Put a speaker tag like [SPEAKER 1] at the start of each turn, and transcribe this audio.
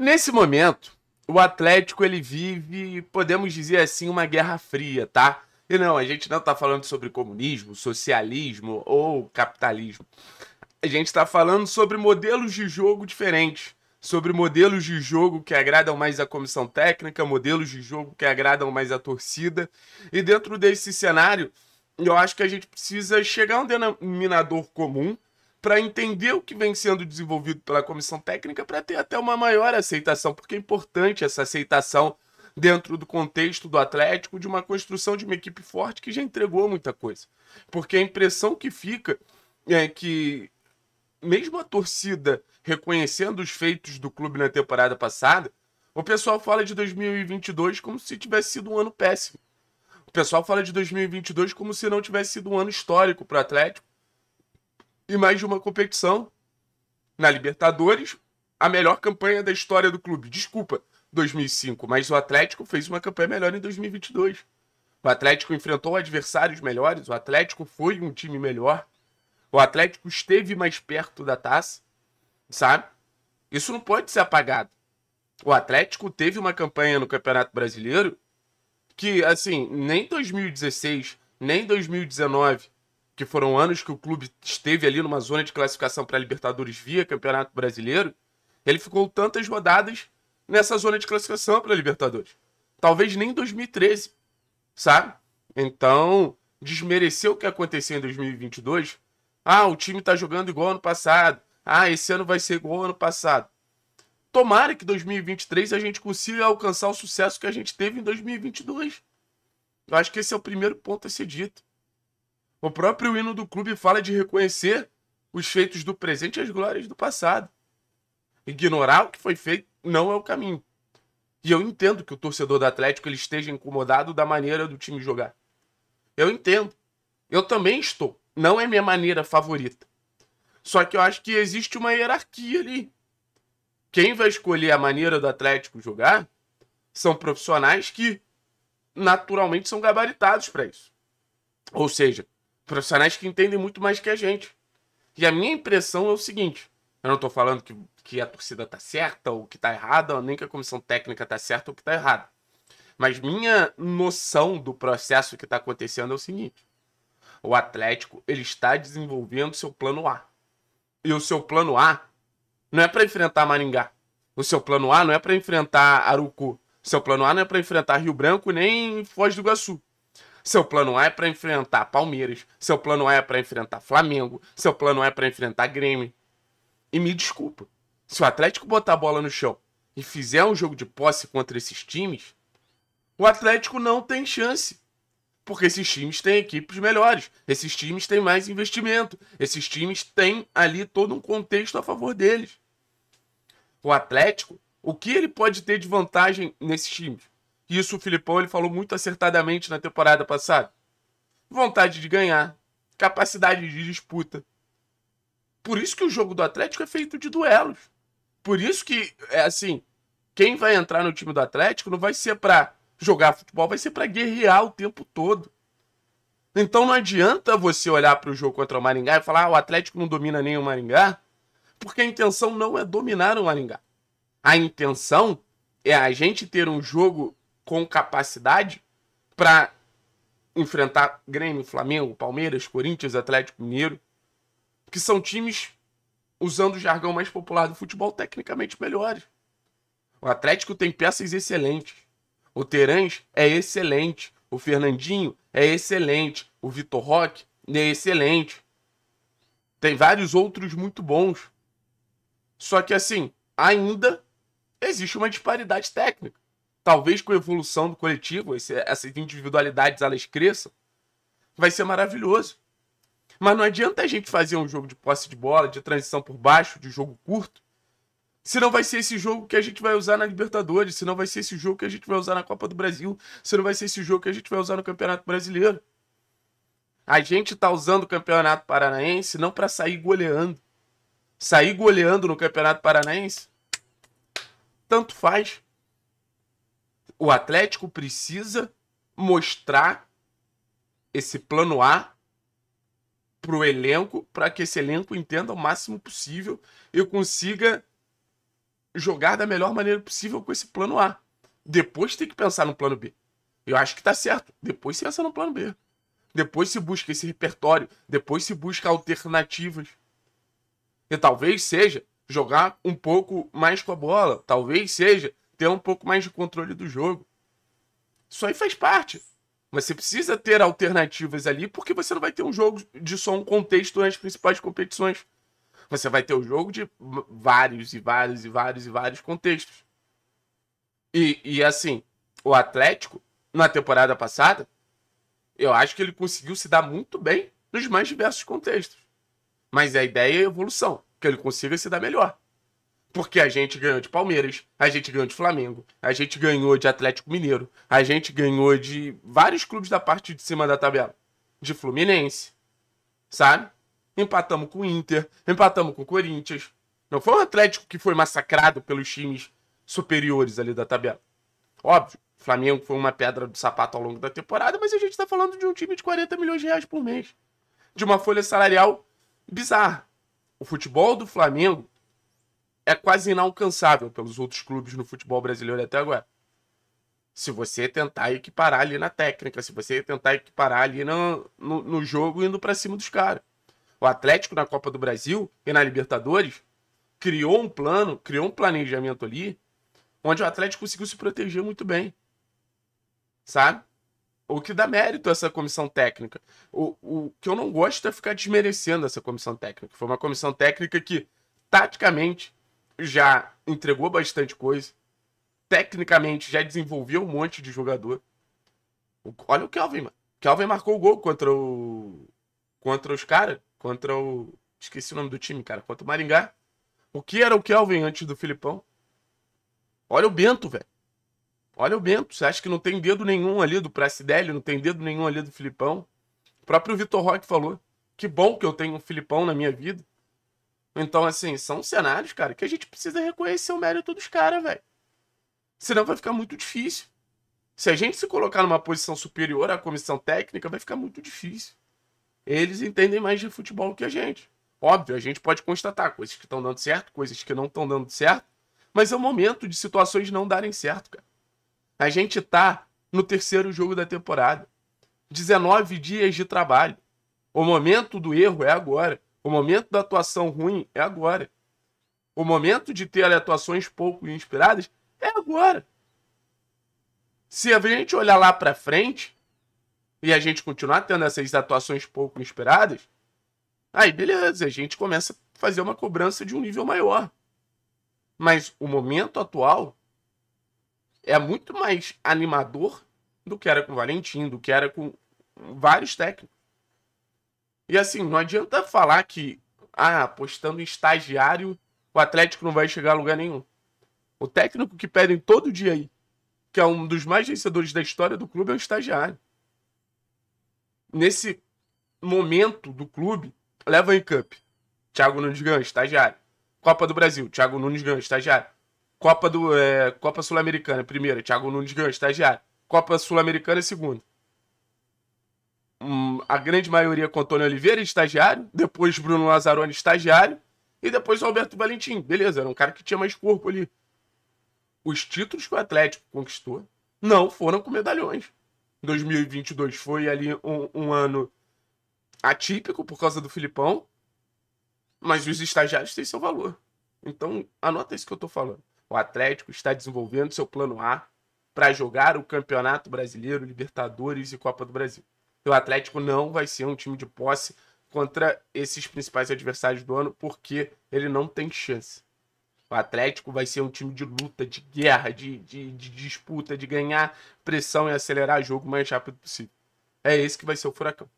[SPEAKER 1] Nesse momento, o Atlético ele vive, podemos dizer assim, uma guerra fria, tá? E não, a gente não está falando sobre comunismo, socialismo ou capitalismo. A gente está falando sobre modelos de jogo diferentes. Sobre modelos de jogo que agradam mais a comissão técnica, modelos de jogo que agradam mais a torcida. E dentro desse cenário, eu acho que a gente precisa chegar a um denominador comum para entender o que vem sendo desenvolvido pela comissão técnica para ter até uma maior aceitação, porque é importante essa aceitação dentro do contexto do Atlético de uma construção de uma equipe forte que já entregou muita coisa. Porque a impressão que fica é que mesmo a torcida reconhecendo os feitos do clube na temporada passada, o pessoal fala de 2022 como se tivesse sido um ano péssimo. O pessoal fala de 2022 como se não tivesse sido um ano histórico para o Atlético e mais de uma competição. Na Libertadores, a melhor campanha da história do clube. Desculpa, 2005, mas o Atlético fez uma campanha melhor em 2022. O Atlético enfrentou adversários melhores, o Atlético foi um time melhor, o Atlético esteve mais perto da taça, sabe? Isso não pode ser apagado. O Atlético teve uma campanha no Campeonato Brasileiro que, assim, nem 2016, nem 2019, que foram anos que o clube esteve ali numa zona de classificação para Libertadores via Campeonato Brasileiro, ele ficou tantas rodadas nessa zona de classificação para Libertadores. Talvez nem em 2013, sabe? Então, desmereceu o que aconteceu em 2022. Ah, o time tá jogando igual ano passado. Ah, esse ano vai ser igual ano passado. Tomara que 2023 a gente consiga alcançar o sucesso que a gente teve em 2022. Eu acho que esse é o primeiro ponto a ser dito. O próprio hino do clube fala de reconhecer os feitos do presente e as glórias do passado. Ignorar o que foi feito não é o caminho. E eu entendo que o torcedor do Atlético ele esteja incomodado da maneira do time jogar. Eu entendo. Eu também estou. Não é minha maneira favorita. Só que eu acho que existe uma hierarquia ali. Quem vai escolher a maneira do Atlético jogar são profissionais que naturalmente são gabaritados para isso. Ou seja, profissionais que entendem muito mais que a gente. E a minha impressão é o seguinte: eu não estou falando que, que a torcida tá certa ou que tá errada, ou nem que a comissão técnica tá certa ou que tá errada. Mas minha noção do processo que está acontecendo é o seguinte: o Atlético ele está desenvolvendo seu plano A. E o seu plano A não é para enfrentar Maringá. O seu plano A não é para enfrentar Arucu. O seu plano A não é para enfrentar Rio Branco nem Foz do Iguaçu. Seu plano A é para enfrentar Palmeiras. Seu plano A é para enfrentar Flamengo. Seu plano A é para enfrentar Grêmio. E me desculpa. Se o Atlético botar a bola no chão e fizer um jogo de posse contra esses times, o Atlético não tem chance. Porque esses times têm equipes melhores. Esses times têm mais investimento. Esses times têm ali todo um contexto a favor deles. O Atlético, o que ele pode ter de vantagem nesses times? Isso o Filipão ele falou muito acertadamente na temporada passada. Vontade de ganhar, capacidade de disputa. Por isso que o jogo do Atlético é feito de duelos. Por isso que, é assim, quem vai entrar no time do Atlético não vai ser para jogar futebol, vai ser para guerrear o tempo todo. Então não adianta você olhar para o jogo contra o Maringá e falar ah, o Atlético não domina nem o Maringá, porque a intenção não é dominar o Maringá. A intenção é a gente ter um jogo com capacidade para enfrentar Grêmio, Flamengo, Palmeiras, Corinthians, Atlético Mineiro, que são times usando o jargão mais popular do futebol tecnicamente melhores. O Atlético tem peças excelentes. O Terãs é excelente. O Fernandinho é excelente. O Vitor Roque é excelente. Tem vários outros muito bons. Só que assim, ainda existe uma disparidade técnica talvez com a evolução do coletivo, esse, essas individualidades elas cresçam, vai ser maravilhoso. Mas não adianta a gente fazer um jogo de posse de bola, de transição por baixo, de jogo curto, se não vai ser esse jogo que a gente vai usar na Libertadores, se não vai ser esse jogo que a gente vai usar na Copa do Brasil, se não vai ser esse jogo que a gente vai usar no Campeonato Brasileiro. A gente tá usando o Campeonato Paranaense não para sair goleando. Sair goleando no Campeonato Paranaense, tanto faz o Atlético precisa mostrar esse plano A para o elenco, para que esse elenco entenda o máximo possível e consiga jogar da melhor maneira possível com esse plano A. Depois tem que pensar no plano B. Eu acho que está certo. Depois se pensa no plano B. Depois se busca esse repertório. Depois se busca alternativas. E talvez seja jogar um pouco mais com a bola. Talvez seja ter um pouco mais de controle do jogo. Isso aí faz parte. Mas Você precisa ter alternativas ali, porque você não vai ter um jogo de só um contexto nas principais competições. Você vai ter o um jogo de vários e vários e vários e vários contextos. E, e assim, o Atlético, na temporada passada, eu acho que ele conseguiu se dar muito bem nos mais diversos contextos. Mas a ideia é a evolução, que ele consiga se dar melhor. Porque a gente ganhou de Palmeiras, a gente ganhou de Flamengo, a gente ganhou de Atlético Mineiro, a gente ganhou de vários clubes da parte de cima da tabela. De Fluminense, sabe? Empatamos com o Inter, empatamos com o Corinthians. Não foi o um Atlético que foi massacrado pelos times superiores ali da tabela. Óbvio, Flamengo foi uma pedra do sapato ao longo da temporada, mas a gente está falando de um time de 40 milhões de reais por mês. De uma folha salarial bizarra. O futebol do Flamengo é quase inalcançável pelos outros clubes no futebol brasileiro até agora. Se você tentar equiparar ali na técnica, se você tentar equiparar ali no, no, no jogo indo para cima dos caras. O Atlético na Copa do Brasil e na Libertadores criou um plano, criou um planejamento ali, onde o Atlético conseguiu se proteger muito bem. Sabe? O que dá mérito a essa comissão técnica. O, o que eu não gosto é ficar desmerecendo essa comissão técnica. Foi uma comissão técnica que, taticamente, já entregou bastante coisa. Tecnicamente, já desenvolveu um monte de jogador. Olha o Kelvin, mano. Kelvin marcou o gol contra o. Contra os caras. Contra o. Esqueci o nome do time, cara. Contra o Maringá. O que era o Kelvin antes do Filipão? Olha o Bento, velho. Olha o Bento. Você acha que não tem dedo nenhum ali do Pracidélio? Não tem dedo nenhum ali do Filipão? O próprio Vitor Roque falou. Que bom que eu tenho um Filipão na minha vida. Então, assim, são cenários, cara, que a gente precisa reconhecer o mérito dos caras, velho. Senão vai ficar muito difícil. Se a gente se colocar numa posição superior à comissão técnica, vai ficar muito difícil. Eles entendem mais de futebol que a gente. Óbvio, a gente pode constatar coisas que estão dando certo, coisas que não estão dando certo, mas é o momento de situações não darem certo, cara. A gente tá no terceiro jogo da temporada. 19 dias de trabalho. O momento do erro é agora. O momento da atuação ruim é agora. O momento de ter atuações pouco inspiradas é agora. Se a gente olhar lá para frente e a gente continuar tendo essas atuações pouco inspiradas, aí beleza, a gente começa a fazer uma cobrança de um nível maior. Mas o momento atual é muito mais animador do que era com o Valentim, do que era com vários técnicos. E assim, não adianta falar que, ah, apostando em estagiário, o Atlético não vai chegar a lugar nenhum. O técnico que pedem todo dia aí, que é um dos mais vencedores da história do clube, é um estagiário. Nesse momento do clube, leva em Cup. Thiago Nunes ganha, estagiário. Copa do Brasil, Thiago Nunes ganha, estagiário. Copa é, Copa Sul-Americana, primeira, Thiago Nunes ganha, estagiário. Copa Sul-Americana, segunda. Hum, a grande maioria com Antônio Oliveira, estagiário, depois Bruno Lazzaroni, estagiário, e depois Alberto Valentim. Beleza, era um cara que tinha mais corpo ali. Os títulos que o Atlético conquistou não foram com medalhões. 2022 foi ali um, um ano atípico por causa do Filipão, mas os estagiários têm seu valor. Então, anota isso que eu estou falando. O Atlético está desenvolvendo seu plano A para jogar o Campeonato Brasileiro, Libertadores e Copa do Brasil. E o Atlético não vai ser um time de posse contra esses principais adversários do ano, porque ele não tem chance. O Atlético vai ser um time de luta, de guerra, de, de, de disputa, de ganhar pressão e acelerar o jogo o mais rápido possível. É esse que vai ser o furacão.